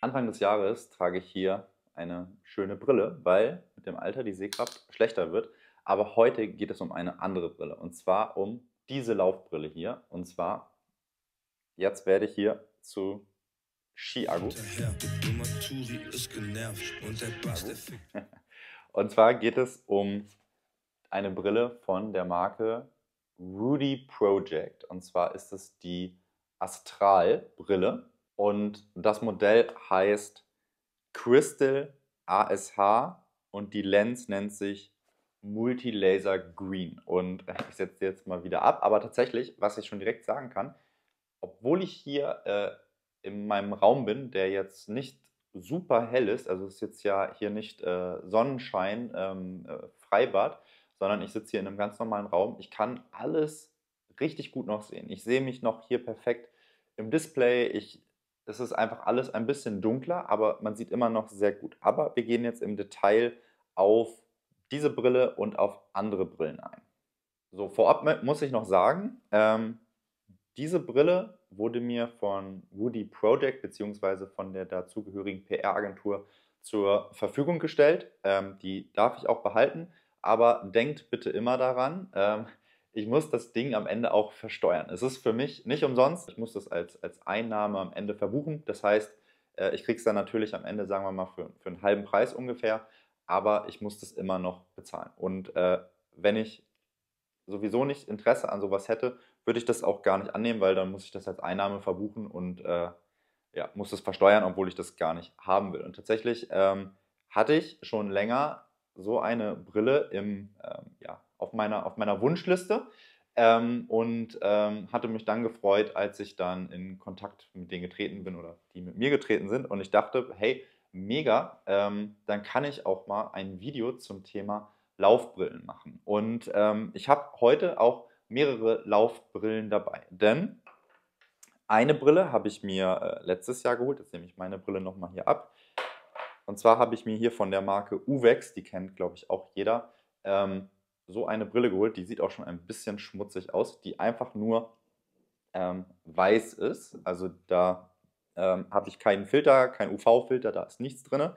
Anfang des Jahres trage ich hier eine schöne Brille, weil mit dem Alter die Sehkraft schlechter wird. Aber heute geht es um eine andere Brille und zwar um diese Laufbrille hier. Und zwar, jetzt werde ich hier zu Chiago. Und zwar geht es um eine Brille von der Marke Rudy Project. Und zwar ist es die Astral-Brille. Und das Modell heißt Crystal ASH und die Lens nennt sich Multilaser Green. Und ich setze jetzt mal wieder ab, aber tatsächlich, was ich schon direkt sagen kann, obwohl ich hier äh, in meinem Raum bin, der jetzt nicht super hell ist, also es ist jetzt ja hier nicht äh, Sonnenschein, ähm, äh, Freibad, sondern ich sitze hier in einem ganz normalen Raum. Ich kann alles richtig gut noch sehen. Ich sehe mich noch hier perfekt im Display. Ich das ist einfach alles ein bisschen dunkler, aber man sieht immer noch sehr gut. Aber wir gehen jetzt im Detail auf diese Brille und auf andere Brillen ein. So, vorab muss ich noch sagen, ähm, diese Brille wurde mir von Woody Project bzw. von der dazugehörigen PR-Agentur zur Verfügung gestellt. Ähm, die darf ich auch behalten, aber denkt bitte immer daran, ähm, ich muss das Ding am Ende auch versteuern. Es ist für mich nicht umsonst. Ich muss das als, als Einnahme am Ende verbuchen. Das heißt, äh, ich kriege es dann natürlich am Ende, sagen wir mal, für, für einen halben Preis ungefähr, aber ich muss das immer noch bezahlen. Und äh, wenn ich sowieso nicht Interesse an sowas hätte, würde ich das auch gar nicht annehmen, weil dann muss ich das als Einnahme verbuchen und äh, ja, muss das versteuern, obwohl ich das gar nicht haben will. Und tatsächlich ähm, hatte ich schon länger so eine Brille im ähm, ja, auf meiner, auf meiner Wunschliste. Ähm, und ähm, hatte mich dann gefreut, als ich dann in Kontakt mit denen getreten bin oder die mit mir getreten sind. Und ich dachte, hey, mega, ähm, dann kann ich auch mal ein Video zum Thema Laufbrillen machen. Und ähm, ich habe heute auch mehrere Laufbrillen dabei, denn eine Brille habe ich mir äh, letztes Jahr geholt. Jetzt nehme ich meine Brille nochmal hier ab. Und zwar habe ich mir hier von der Marke Uvex, die kennt, glaube ich, auch jeder, ähm, so eine Brille geholt, die sieht auch schon ein bisschen schmutzig aus, die einfach nur ähm, weiß ist. Also da ähm, habe ich keinen Filter, keinen UV-Filter, da ist nichts drin.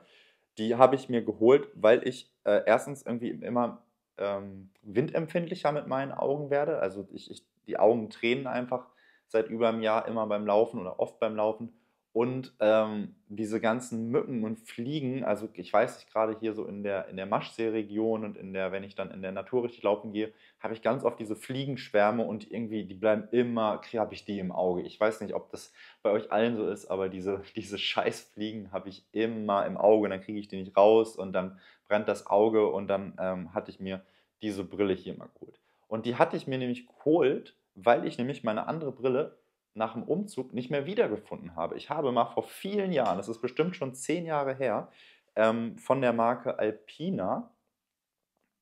Die habe ich mir geholt, weil ich äh, erstens irgendwie immer ähm, windempfindlicher mit meinen Augen werde. Also ich, ich, die Augen tränen einfach seit über einem Jahr immer beim Laufen oder oft beim Laufen. Und ähm, diese ganzen Mücken und Fliegen, also ich weiß nicht, gerade hier so in der, in der Maschsee-Region und in der, wenn ich dann in der Natur richtig laufen gehe, habe ich ganz oft diese Fliegenschwärme und irgendwie, die bleiben immer, habe ich die im Auge. Ich weiß nicht, ob das bei euch allen so ist, aber diese, diese Scheißfliegen habe ich immer im Auge und dann kriege ich die nicht raus und dann brennt das Auge und dann ähm, hatte ich mir diese Brille hier mal geholt. Und die hatte ich mir nämlich geholt, weil ich nämlich meine andere Brille nach dem Umzug nicht mehr wiedergefunden habe. Ich habe mal vor vielen Jahren, das ist bestimmt schon zehn Jahre her, ähm, von der Marke Alpina,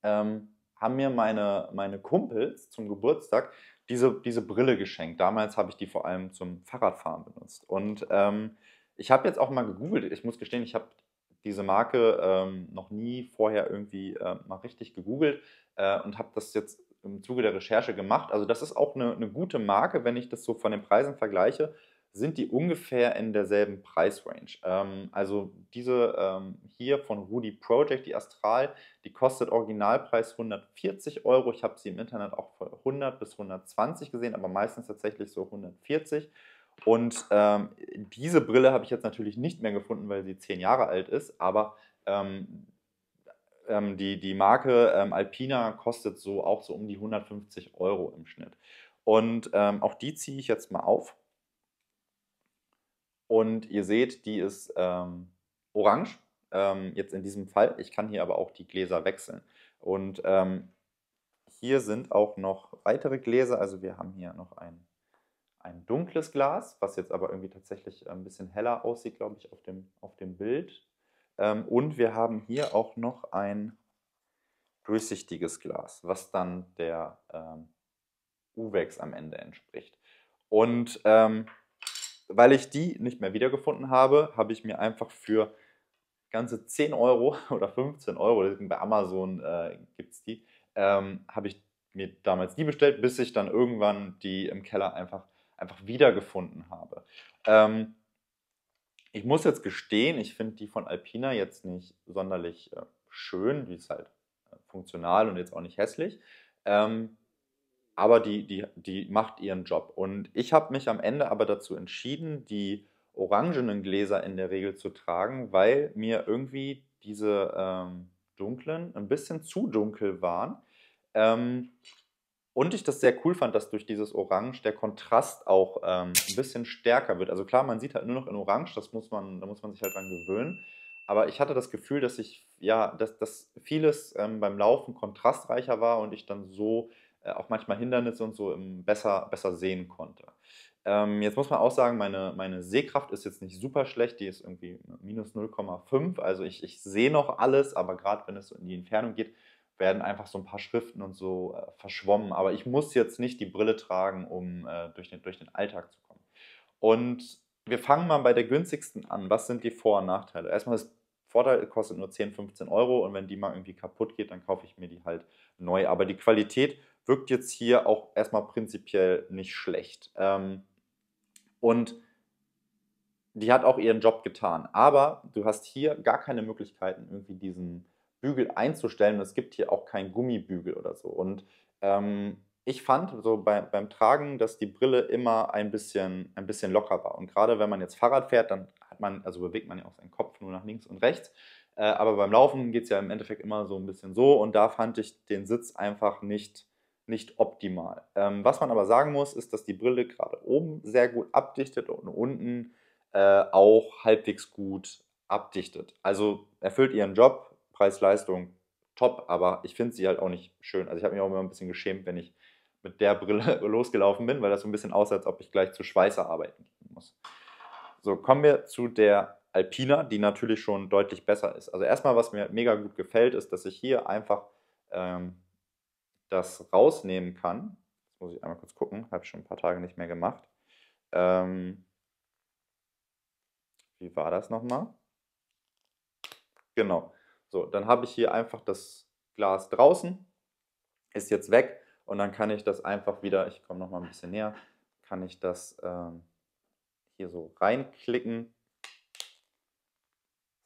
ähm, haben mir meine, meine Kumpels zum Geburtstag diese, diese Brille geschenkt. Damals habe ich die vor allem zum Fahrradfahren benutzt. Und ähm, ich habe jetzt auch mal gegoogelt. Ich muss gestehen, ich habe diese Marke ähm, noch nie vorher irgendwie äh, mal richtig gegoogelt äh, und habe das jetzt im Zuge der Recherche gemacht. Also das ist auch eine, eine gute Marke, wenn ich das so von den Preisen vergleiche, sind die ungefähr in derselben Preisrange. Ähm, also diese ähm, hier von Rudy Project, die Astral, die kostet Originalpreis 140 Euro. Ich habe sie im Internet auch für 100 bis 120 gesehen, aber meistens tatsächlich so 140. Und ähm, diese Brille habe ich jetzt natürlich nicht mehr gefunden, weil sie 10 Jahre alt ist, aber ähm, ähm, die, die Marke ähm, Alpina kostet so auch so um die 150 Euro im Schnitt. Und ähm, auch die ziehe ich jetzt mal auf. Und ihr seht, die ist ähm, orange, ähm, jetzt in diesem Fall. Ich kann hier aber auch die Gläser wechseln. Und ähm, hier sind auch noch weitere Gläser. Also wir haben hier noch ein, ein dunkles Glas, was jetzt aber irgendwie tatsächlich äh, ein bisschen heller aussieht, glaube ich, auf dem, auf dem Bild. Ähm, und wir haben hier auch noch ein durchsichtiges Glas, was dann der ähm, Uwex am Ende entspricht. Und ähm, weil ich die nicht mehr wiedergefunden habe, habe ich mir einfach für ganze 10 Euro oder 15 Euro, bei Amazon äh, gibt es die, ähm, habe ich mir damals die bestellt, bis ich dann irgendwann die im Keller einfach, einfach wiedergefunden habe. Ähm, ich muss jetzt gestehen, ich finde die von Alpina jetzt nicht sonderlich äh, schön. Die ist halt äh, funktional und jetzt auch nicht hässlich. Ähm, aber die, die, die macht ihren Job. Und ich habe mich am Ende aber dazu entschieden, die orangenen Gläser in der Regel zu tragen, weil mir irgendwie diese ähm, dunklen ein bisschen zu dunkel waren. Ähm, und ich das sehr cool fand, dass durch dieses Orange der Kontrast auch ähm, ein bisschen stärker wird. Also klar, man sieht halt nur noch in Orange, das muss man, da muss man sich halt dran gewöhnen. Aber ich hatte das Gefühl, dass ich, ja, dass, dass vieles ähm, beim Laufen kontrastreicher war und ich dann so äh, auch manchmal Hindernisse und so besser, besser sehen konnte. Ähm, jetzt muss man auch sagen, meine, meine Sehkraft ist jetzt nicht super schlecht, die ist irgendwie minus 0,5. Also ich, ich sehe noch alles, aber gerade wenn es in die Entfernung geht, werden einfach so ein paar Schriften und so äh, verschwommen. Aber ich muss jetzt nicht die Brille tragen, um äh, durch, den, durch den Alltag zu kommen. Und wir fangen mal bei der günstigsten an. Was sind die Vor- und Nachteile? Erstmal das Vorteil kostet nur 10, 15 Euro und wenn die mal irgendwie kaputt geht, dann kaufe ich mir die halt neu. Aber die Qualität wirkt jetzt hier auch erstmal prinzipiell nicht schlecht. Ähm, und die hat auch ihren Job getan. Aber du hast hier gar keine Möglichkeiten, irgendwie diesen, Bügel einzustellen. Und es gibt hier auch keinen Gummibügel oder so. Und ähm, ich fand so bei, beim Tragen, dass die Brille immer ein bisschen, ein bisschen locker war. Und gerade wenn man jetzt Fahrrad fährt, dann hat man, also bewegt man ja auch seinen Kopf nur nach links und rechts. Äh, aber beim Laufen geht es ja im Endeffekt immer so ein bisschen so. Und da fand ich den Sitz einfach nicht, nicht optimal. Ähm, was man aber sagen muss, ist, dass die Brille gerade oben sehr gut abdichtet und unten äh, auch halbwegs gut abdichtet. Also erfüllt ihren Job Preis-Leistung top, aber ich finde sie halt auch nicht schön. Also ich habe mich auch immer ein bisschen geschämt, wenn ich mit der Brille losgelaufen bin, weil das so ein bisschen aussah, als ob ich gleich zu Schweißer arbeiten muss. So, kommen wir zu der Alpina, die natürlich schon deutlich besser ist. Also erstmal, was mir mega gut gefällt, ist, dass ich hier einfach ähm, das rausnehmen kann. Jetzt muss ich einmal kurz gucken, habe ich schon ein paar Tage nicht mehr gemacht. Ähm, wie war das nochmal? Genau. So, dann habe ich hier einfach das Glas draußen, ist jetzt weg und dann kann ich das einfach wieder, ich komme nochmal ein bisschen näher, kann ich das ähm, hier so reinklicken.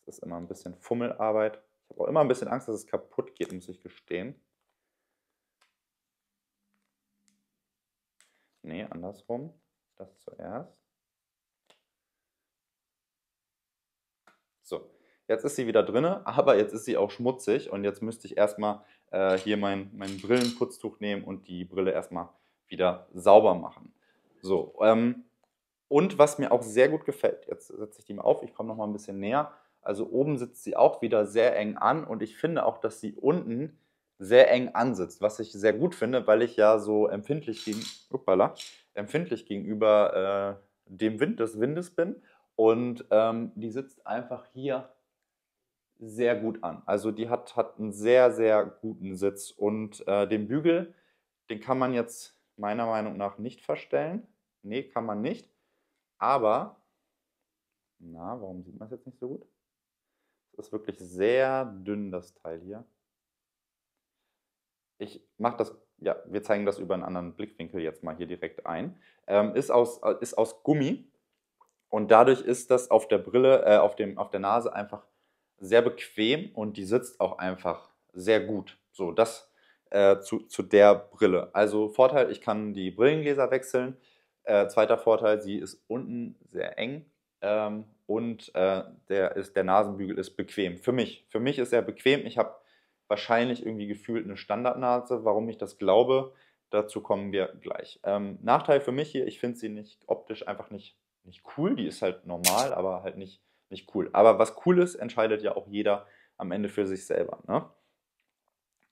Das ist immer ein bisschen Fummelarbeit. Ich habe auch immer ein bisschen Angst, dass es kaputt geht, muss ich gestehen. Nee, andersrum. Das zuerst. Jetzt ist sie wieder drin, aber jetzt ist sie auch schmutzig und jetzt müsste ich erstmal äh, hier mein, mein Brillenputztuch nehmen und die Brille erstmal wieder sauber machen. So, ähm, und was mir auch sehr gut gefällt, jetzt setze ich die mal auf, ich komme nochmal ein bisschen näher. Also oben sitzt sie auch wieder sehr eng an und ich finde auch, dass sie unten sehr eng ansitzt, was ich sehr gut finde, weil ich ja so empfindlich, gegen, uppala, empfindlich gegenüber äh, dem Wind des Windes bin. Und ähm, die sitzt einfach hier sehr gut an. Also die hat, hat einen sehr, sehr guten Sitz. Und äh, den Bügel, den kann man jetzt meiner Meinung nach nicht verstellen. Nee, kann man nicht. Aber, na, warum sieht man es jetzt nicht so gut? Es ist wirklich sehr dünn, das Teil hier. Ich mache das, ja, wir zeigen das über einen anderen Blickwinkel jetzt mal hier direkt ein. Ähm, ist, aus, äh, ist aus Gummi und dadurch ist das auf der Brille, äh, auf, dem, auf der Nase einfach sehr bequem und die sitzt auch einfach sehr gut. So, das äh, zu, zu der Brille. Also Vorteil, ich kann die Brillengläser wechseln. Äh, zweiter Vorteil, sie ist unten sehr eng ähm, und äh, der, ist, der Nasenbügel ist bequem. Für mich. Für mich ist er bequem. Ich habe wahrscheinlich irgendwie gefühlt eine Standardnase. Warum ich das glaube, dazu kommen wir gleich. Ähm, Nachteil für mich hier, ich finde sie nicht optisch einfach nicht, nicht cool. Die ist halt normal, aber halt nicht nicht cool. Aber was cool ist, entscheidet ja auch jeder am Ende für sich selber. Ne?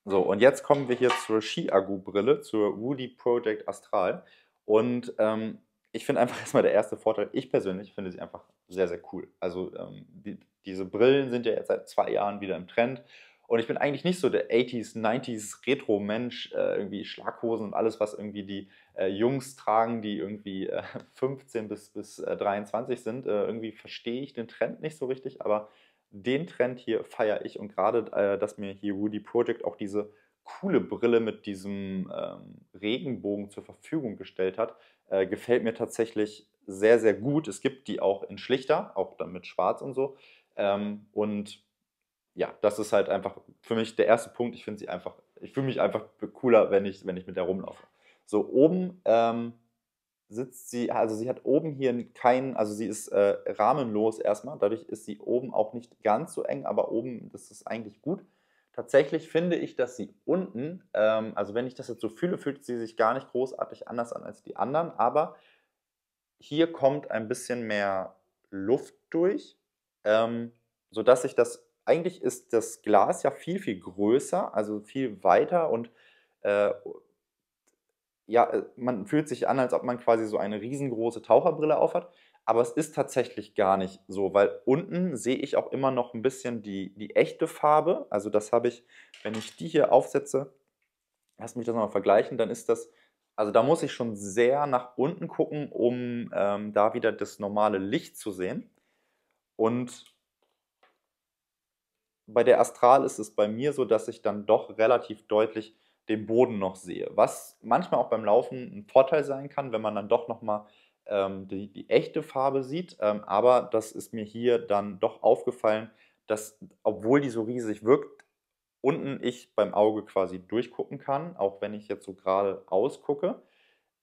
So, und jetzt kommen wir hier zur Ski-Agu-Brille, zur Woody Project Astral. Und ähm, ich finde einfach erstmal der erste Vorteil, ich persönlich finde sie einfach sehr, sehr cool. Also ähm, die, diese Brillen sind ja jetzt seit zwei Jahren wieder im Trend und ich bin eigentlich nicht so der 80s, 90s Retro-Mensch, äh, irgendwie Schlaghosen und alles, was irgendwie die äh, Jungs tragen, die irgendwie äh, 15 bis, bis 23 äh, sind. Äh, irgendwie verstehe ich den Trend nicht so richtig, aber den Trend hier feiere ich. Und gerade, äh, dass mir hier Woody Project auch diese coole Brille mit diesem ähm, Regenbogen zur Verfügung gestellt hat, äh, gefällt mir tatsächlich sehr, sehr gut. Es gibt die auch in schlichter, auch dann mit schwarz und so. Ähm, und ja, das ist halt einfach für mich der erste Punkt. Ich finde sie einfach, ich fühle mich einfach cooler, wenn ich, wenn ich mit der rumlaufe. So oben ähm, sitzt sie, also sie hat oben hier keinen, also sie ist äh, rahmenlos erstmal. Dadurch ist sie oben auch nicht ganz so eng, aber oben, das ist eigentlich gut. Tatsächlich finde ich, dass sie unten, ähm, also wenn ich das jetzt so fühle, fühlt sie sich gar nicht großartig anders an als die anderen, aber hier kommt ein bisschen mehr Luft durch, ähm, sodass ich das eigentlich ist das Glas ja viel, viel größer, also viel weiter und äh, ja, äh, man fühlt sich an, als ob man quasi so eine riesengroße Taucherbrille aufhat. Aber es ist tatsächlich gar nicht so, weil unten sehe ich auch immer noch ein bisschen die, die echte Farbe. Also das habe ich, wenn ich die hier aufsetze, lasst mich das nochmal vergleichen, dann ist das, also da muss ich schon sehr nach unten gucken, um ähm, da wieder das normale Licht zu sehen. Und bei der Astral ist es bei mir so, dass ich dann doch relativ deutlich den Boden noch sehe. Was manchmal auch beim Laufen ein Vorteil sein kann, wenn man dann doch nochmal ähm, die, die, echte Farbe sieht. Ähm, aber das ist mir hier dann doch aufgefallen, dass, obwohl die so riesig wirkt, unten ich beim Auge quasi durchgucken kann, auch wenn ich jetzt so gerade ausgucke.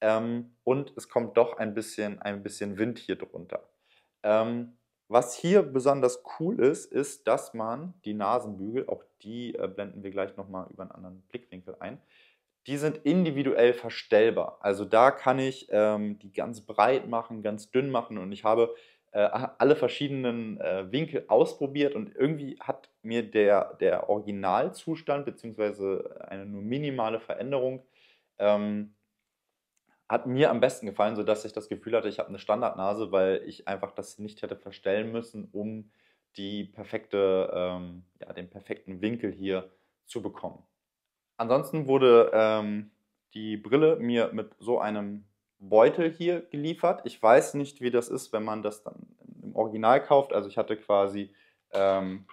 Ähm, und es kommt doch ein bisschen, ein bisschen Wind hier drunter. Ähm, was hier besonders cool ist, ist, dass man die Nasenbügel, auch die äh, blenden wir gleich nochmal über einen anderen Blickwinkel ein, die sind individuell verstellbar. Also da kann ich ähm, die ganz breit machen, ganz dünn machen und ich habe äh, alle verschiedenen äh, Winkel ausprobiert und irgendwie hat mir der, der Originalzustand bzw. eine nur minimale Veränderung ähm, hat mir am besten gefallen, sodass ich das Gefühl hatte, ich habe eine Standardnase, weil ich einfach das nicht hätte verstellen müssen, um die perfekte, ähm, ja, den perfekten Winkel hier zu bekommen. Ansonsten wurde ähm, die Brille mir mit so einem Beutel hier geliefert. Ich weiß nicht, wie das ist, wenn man das dann im Original kauft. Also ich hatte quasi ähm,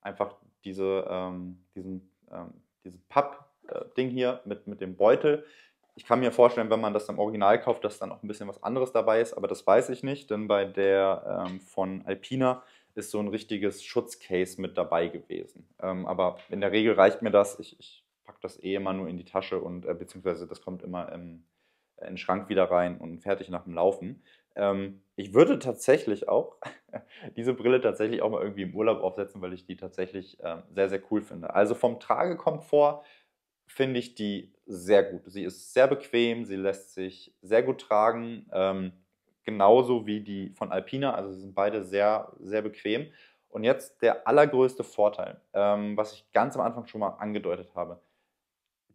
einfach diese, ähm, diesen, ähm, dieses Papp-Ding äh, hier mit, mit dem Beutel ich kann mir vorstellen, wenn man das im Original kauft, dass dann auch ein bisschen was anderes dabei ist, aber das weiß ich nicht, denn bei der ähm, von Alpina ist so ein richtiges Schutzcase mit dabei gewesen. Ähm, aber in der Regel reicht mir das. Ich, ich packe das eh immer nur in die Tasche und äh, beziehungsweise das kommt immer im, äh, in den Schrank wieder rein und fertig nach dem Laufen. Ähm, ich würde tatsächlich auch diese Brille tatsächlich auch mal irgendwie im Urlaub aufsetzen, weil ich die tatsächlich äh, sehr, sehr cool finde. Also vom Tragekomfort finde ich die sehr gut. Sie ist sehr bequem, sie lässt sich sehr gut tragen, ähm, genauso wie die von Alpina. Also sie sind beide sehr, sehr bequem. Und jetzt der allergrößte Vorteil, ähm, was ich ganz am Anfang schon mal angedeutet habe.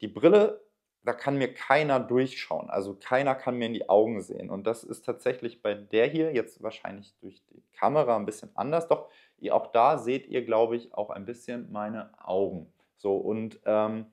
Die Brille, da kann mir keiner durchschauen. Also keiner kann mir in die Augen sehen. Und das ist tatsächlich bei der hier jetzt wahrscheinlich durch die Kamera ein bisschen anders. Doch auch da seht ihr, glaube ich, auch ein bisschen meine Augen. So und. Ähm,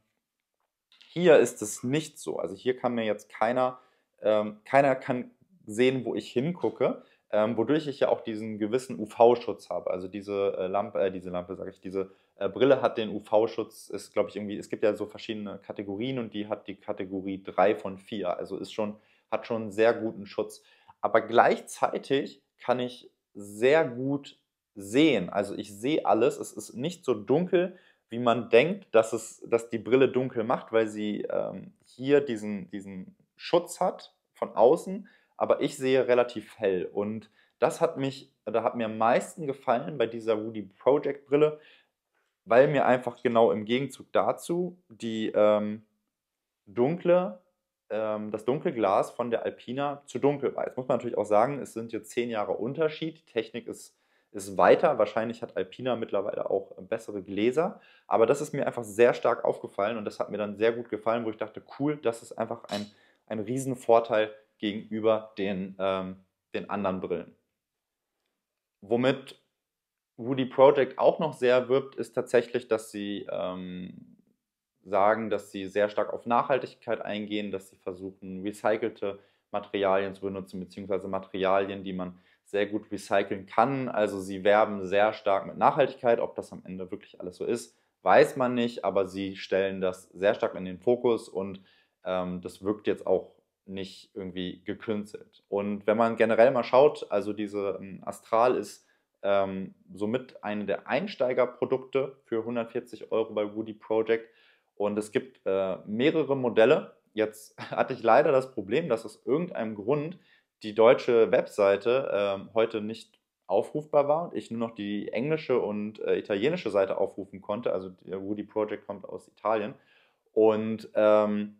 hier ist es nicht so. Also hier kann mir jetzt keiner, ähm, keiner kann sehen, wo ich hingucke, ähm, wodurch ich ja auch diesen gewissen UV-Schutz habe. Also diese äh, Lampe, äh, diese Lampe, sage ich, diese äh, Brille hat den UV-Schutz, ist, glaube ich, irgendwie, es gibt ja so verschiedene Kategorien und die hat die Kategorie 3 von 4. Also ist schon, hat schon einen sehr guten Schutz. Aber gleichzeitig kann ich sehr gut sehen. Also ich sehe alles, es ist nicht so dunkel, wie man denkt, dass, es, dass die Brille dunkel macht, weil sie ähm, hier diesen, diesen Schutz hat von außen, aber ich sehe relativ hell. Und das hat mich, da hat mir am meisten gefallen bei dieser Woody Project Brille, weil mir einfach genau im Gegenzug dazu die ähm, dunkle, ähm, das dunkle Glas von der Alpina zu dunkel war. Jetzt muss man natürlich auch sagen, es sind jetzt zehn Jahre Unterschied, die Technik ist ist weiter. Wahrscheinlich hat Alpina mittlerweile auch äh, bessere Gläser. Aber das ist mir einfach sehr stark aufgefallen und das hat mir dann sehr gut gefallen, wo ich dachte, cool, das ist einfach ein, ein Riesenvorteil gegenüber den, ähm, den anderen Brillen. Womit Woody Project auch noch sehr wirbt, ist tatsächlich, dass sie ähm, sagen, dass sie sehr stark auf Nachhaltigkeit eingehen, dass sie versuchen, recycelte Materialien zu benutzen, beziehungsweise Materialien, die man sehr gut recyceln kann. Also sie werben sehr stark mit Nachhaltigkeit. Ob das am Ende wirklich alles so ist, weiß man nicht, aber sie stellen das sehr stark in den Fokus und ähm, das wirkt jetzt auch nicht irgendwie gekünstelt. Und wenn man generell mal schaut, also diese ähm, Astral ist ähm, somit eine der Einsteigerprodukte für 140 Euro bei Woody Project. Und es gibt äh, mehrere Modelle. Jetzt hatte ich leider das Problem, dass aus irgendeinem Grund die deutsche Webseite ähm, heute nicht aufrufbar war und ich nur noch die englische und äh, italienische Seite aufrufen konnte. Also Woody Project kommt aus Italien. Und ähm,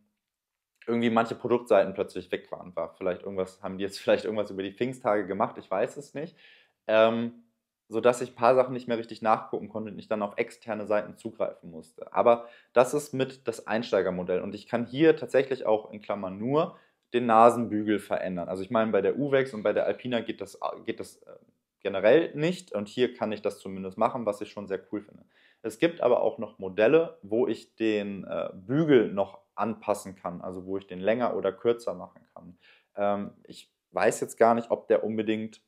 irgendwie manche Produktseiten plötzlich weg waren. War vielleicht irgendwas, haben die jetzt vielleicht irgendwas über die Pfingsttage gemacht, ich weiß es nicht. Ähm, sodass ich ein paar Sachen nicht mehr richtig nachgucken konnte und ich dann auf externe Seiten zugreifen musste. Aber das ist mit das Einsteigermodell. Und ich kann hier tatsächlich auch in Klammern nur den Nasenbügel verändern. Also ich meine, bei der Uvex und bei der Alpina geht das, geht das äh, generell nicht und hier kann ich das zumindest machen, was ich schon sehr cool finde. Es gibt aber auch noch Modelle, wo ich den äh, Bügel noch anpassen kann, also wo ich den länger oder kürzer machen kann. Ähm, ich weiß jetzt gar nicht, ob der unbedingt,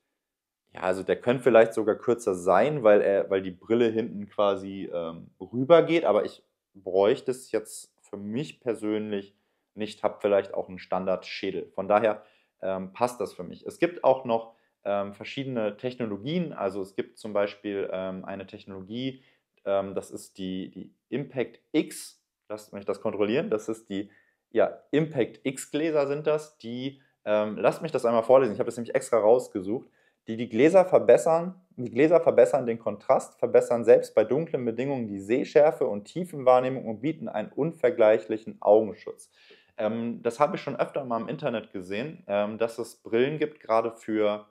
ja, also der könnte vielleicht sogar kürzer sein, weil, er, weil die Brille hinten quasi ähm, rüber geht, aber ich bräuchte es jetzt für mich persönlich nicht, habe vielleicht auch einen Standardschädel. Von daher ähm, passt das für mich. Es gibt auch noch ähm, verschiedene Technologien. Also es gibt zum Beispiel ähm, eine Technologie, ähm, das ist die, die Impact X. Lasst mich das kontrollieren. Das ist die ja, Impact X Gläser sind das, die, ähm, lasst mich das einmal vorlesen, ich habe das nämlich extra rausgesucht, die die Gläser verbessern. Die Gläser verbessern den Kontrast, verbessern selbst bei dunklen Bedingungen die Sehschärfe und Tiefenwahrnehmung und bieten einen unvergleichlichen Augenschutz. Ähm, das habe ich schon öfter mal im Internet gesehen, ähm, dass es Brillen gibt, gerade für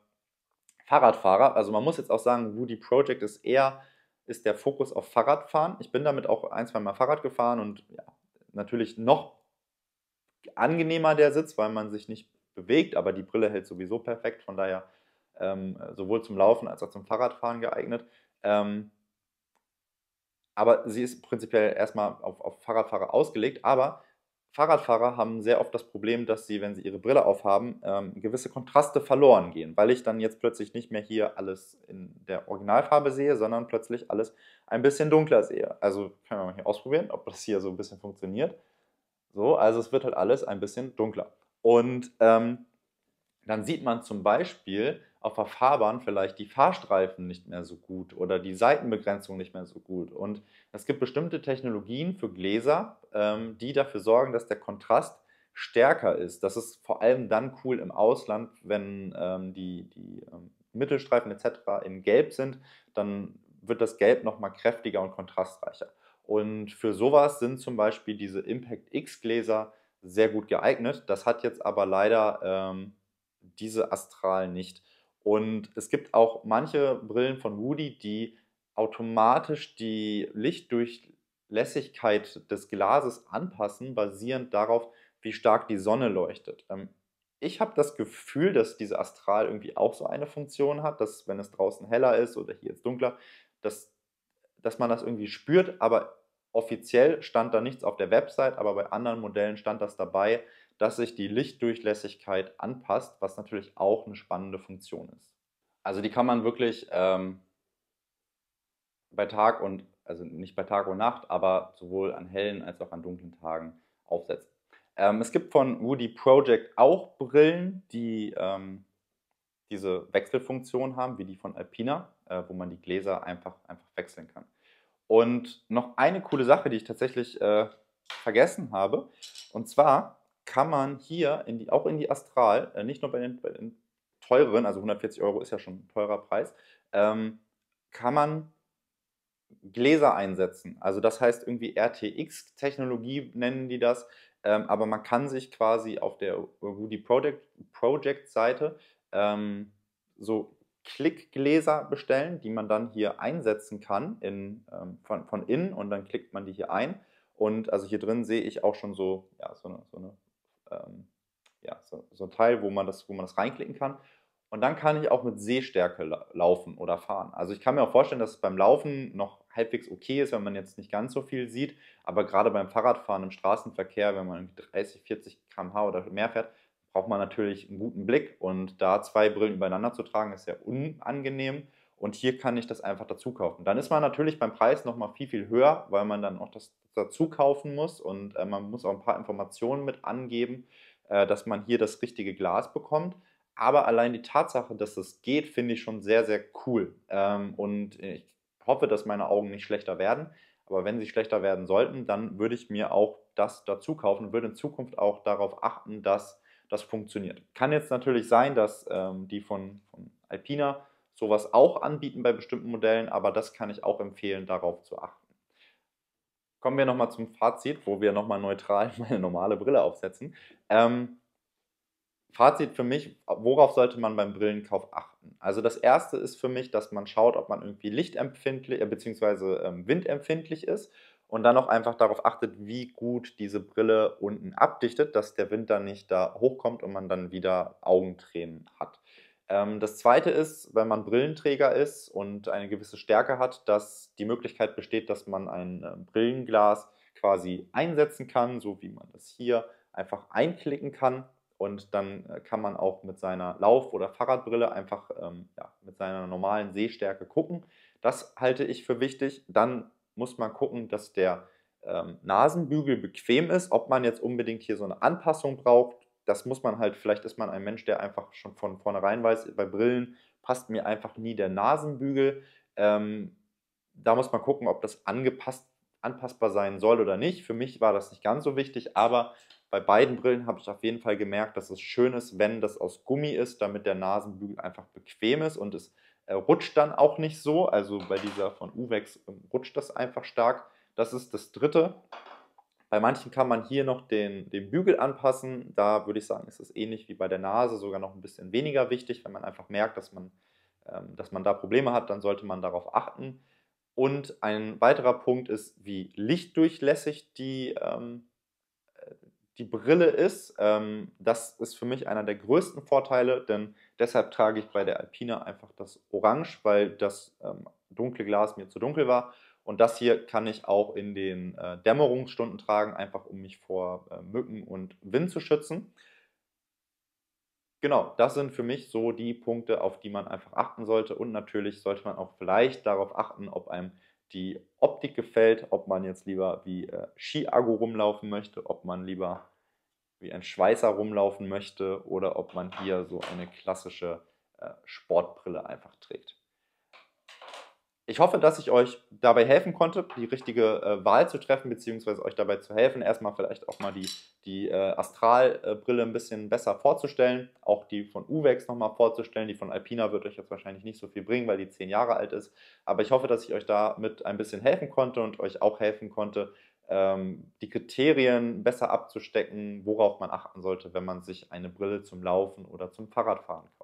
Fahrradfahrer. Also man muss jetzt auch sagen, Woody Project ist eher ist der Fokus auf Fahrradfahren. Ich bin damit auch ein, zwei Mal Fahrrad gefahren und ja, natürlich noch angenehmer der Sitz, weil man sich nicht bewegt, aber die Brille hält sowieso perfekt, von daher ähm, sowohl zum Laufen als auch zum Fahrradfahren geeignet. Ähm, aber sie ist prinzipiell erstmal auf, auf Fahrradfahrer ausgelegt, aber Fahrradfahrer haben sehr oft das Problem, dass sie, wenn sie ihre Brille aufhaben, ähm, gewisse Kontraste verloren gehen, weil ich dann jetzt plötzlich nicht mehr hier alles in der Originalfarbe sehe, sondern plötzlich alles ein bisschen dunkler sehe. Also können wir mal hier ausprobieren, ob das hier so ein bisschen funktioniert. So, also es wird halt alles ein bisschen dunkler. Und ähm, dann sieht man zum Beispiel, auf der Fahrbahn vielleicht die Fahrstreifen nicht mehr so gut oder die Seitenbegrenzung nicht mehr so gut. Und es gibt bestimmte Technologien für Gläser, ähm, die dafür sorgen, dass der Kontrast stärker ist. Das ist vor allem dann cool im Ausland, wenn ähm, die, die ähm, Mittelstreifen etc. in Gelb sind, dann wird das Gelb nochmal kräftiger und kontrastreicher. Und für sowas sind zum Beispiel diese Impact X Gläser sehr gut geeignet. Das hat jetzt aber leider ähm, diese Astral nicht. Und es gibt auch manche Brillen von Woody, die automatisch die Lichtdurchlässigkeit des Glases anpassen, basierend darauf, wie stark die Sonne leuchtet. Ähm, ich habe das Gefühl, dass diese Astral irgendwie auch so eine Funktion hat, dass wenn es draußen heller ist oder hier jetzt dunkler, dass, dass man das irgendwie spürt, aber offiziell stand da nichts auf der Website, aber bei anderen Modellen stand das dabei, dass sich die Lichtdurchlässigkeit anpasst, was natürlich auch eine spannende Funktion ist. Also die kann man wirklich ähm, bei Tag und, also nicht bei Tag und Nacht, aber sowohl an hellen als auch an dunklen Tagen aufsetzen. Ähm, es gibt von Woody Project auch Brillen, die ähm, diese Wechselfunktion haben, wie die von Alpina, äh, wo man die Gläser einfach, einfach wechseln kann. Und noch eine coole Sache, die ich tatsächlich äh, vergessen habe. Und zwar kann man hier in die, auch in die Astral, äh, nicht nur bei den, bei den, teureren, also 140 Euro ist ja schon ein teurer Preis, ähm, kann man Gläser einsetzen. Also das heißt irgendwie RTX-Technologie nennen die das. Ähm, aber man kann sich quasi auf der Woody Project, Project Seite ähm, so Klickgläser bestellen, die man dann hier einsetzen kann in, ähm, von, von innen und dann klickt man die hier ein. Und also hier drin sehe ich auch schon so, ja, so eine, so eine ähm, ja, so, so, ein Teil, wo man, das, wo man das reinklicken kann. Und dann kann ich auch mit Sehstärke laufen oder fahren. Also ich kann mir auch vorstellen, dass es beim Laufen noch halbwegs okay ist, wenn man jetzt nicht ganz so viel sieht. Aber gerade beim Fahrradfahren im Straßenverkehr, wenn man 30, 40 km/h oder mehr fährt, braucht man natürlich einen guten Blick. Und da zwei Brillen übereinander zu tragen, ist sehr unangenehm. Und hier kann ich das einfach dazu kaufen. Dann ist man natürlich beim Preis nochmal viel, viel höher, weil man dann auch das dazu kaufen muss und äh, man muss auch ein paar Informationen mit angeben, äh, dass man hier das richtige Glas bekommt. Aber allein die Tatsache, dass das geht, finde ich schon sehr, sehr cool. Ähm, und ich hoffe, dass meine Augen nicht schlechter werden. Aber wenn sie schlechter werden sollten, dann würde ich mir auch das dazu kaufen und würde in Zukunft auch darauf achten, dass das funktioniert. Kann jetzt natürlich sein, dass ähm, die von, von Alpina sowas auch anbieten bei bestimmten Modellen, aber das kann ich auch empfehlen, darauf zu achten. Kommen wir nochmal zum Fazit, wo wir nochmal neutral meine normale Brille aufsetzen. Ähm, Fazit für mich, worauf sollte man beim Brillenkauf achten? Also das erste ist für mich, dass man schaut, ob man irgendwie lichtempfindlich äh, bzw. Ähm, windempfindlich ist und dann auch einfach darauf achtet, wie gut diese Brille unten abdichtet, dass der Wind dann nicht da hochkommt und man dann wieder Augentränen hat. Ähm, das zweite ist, wenn man Brillenträger ist und eine gewisse Stärke hat, dass die Möglichkeit besteht, dass man ein äh, Brillenglas quasi einsetzen kann, so wie man das hier einfach einklicken kann. Und dann äh, kann man auch mit seiner Lauf- oder Fahrradbrille einfach ähm, ja, mit seiner normalen Sehstärke gucken. Das halte ich für wichtig. Dann muss man gucken, dass der ähm, Nasenbügel bequem ist. Ob man jetzt unbedingt hier so eine Anpassung braucht, das muss man halt, vielleicht ist man ein Mensch, der einfach schon von vornherein weiß, bei Brillen passt mir einfach nie der Nasenbügel. Ähm, da muss man gucken, ob das angepasst, anpassbar sein soll oder nicht. Für mich war das nicht ganz so wichtig, aber bei beiden Brillen habe ich auf jeden Fall gemerkt, dass es schön ist, wenn das aus Gummi ist, damit der Nasenbügel einfach bequem ist und es äh, rutscht dann auch nicht so. Also bei dieser von Uvex ähm, rutscht das einfach stark. Das ist das dritte. Bei manchen kann man hier noch den, den Bügel anpassen. Da würde ich sagen, ist es ähnlich wie bei der Nase sogar noch ein bisschen weniger wichtig. Wenn man einfach merkt, dass man, ähm, dass man da Probleme hat, dann sollte man darauf achten. Und ein weiterer Punkt ist, wie lichtdurchlässig die, ähm, äh, die Brille ist. Ähm, das ist für mich einer der größten Vorteile, denn deshalb trage ich bei der Alpina einfach das Orange, weil das ähm, dunkle Glas mir zu dunkel war. Und das hier kann ich auch in den äh, Dämmerungsstunden tragen, einfach um mich vor äh, Mücken und Wind zu schützen. Genau, das sind für mich so die Punkte, auf die man einfach achten sollte. Und natürlich sollte man auch vielleicht darauf achten, ob einem die Optik gefällt, ob man jetzt lieber wie äh, Skiago rumlaufen möchte, ob man lieber wie ein Schweißer rumlaufen möchte oder ob man hier so eine klassische äh, Sportbrille einfach trägt ich hoffe, dass ich euch dabei helfen konnte, die richtige äh, Wahl zu treffen, beziehungsweise euch dabei zu helfen, erstmal vielleicht auch mal die, die äh, Astralbrille ein bisschen besser vorzustellen, auch die von Uvex nochmal vorzustellen. Die von Alpina wird euch jetzt wahrscheinlich nicht so viel bringen, weil die zehn Jahre alt ist. Aber ich hoffe, dass ich euch damit ein bisschen helfen konnte und euch auch helfen konnte, ähm, die Kriterien besser abzustecken, worauf man achten sollte, wenn man sich eine Brille zum Laufen oder zum Fahrradfahren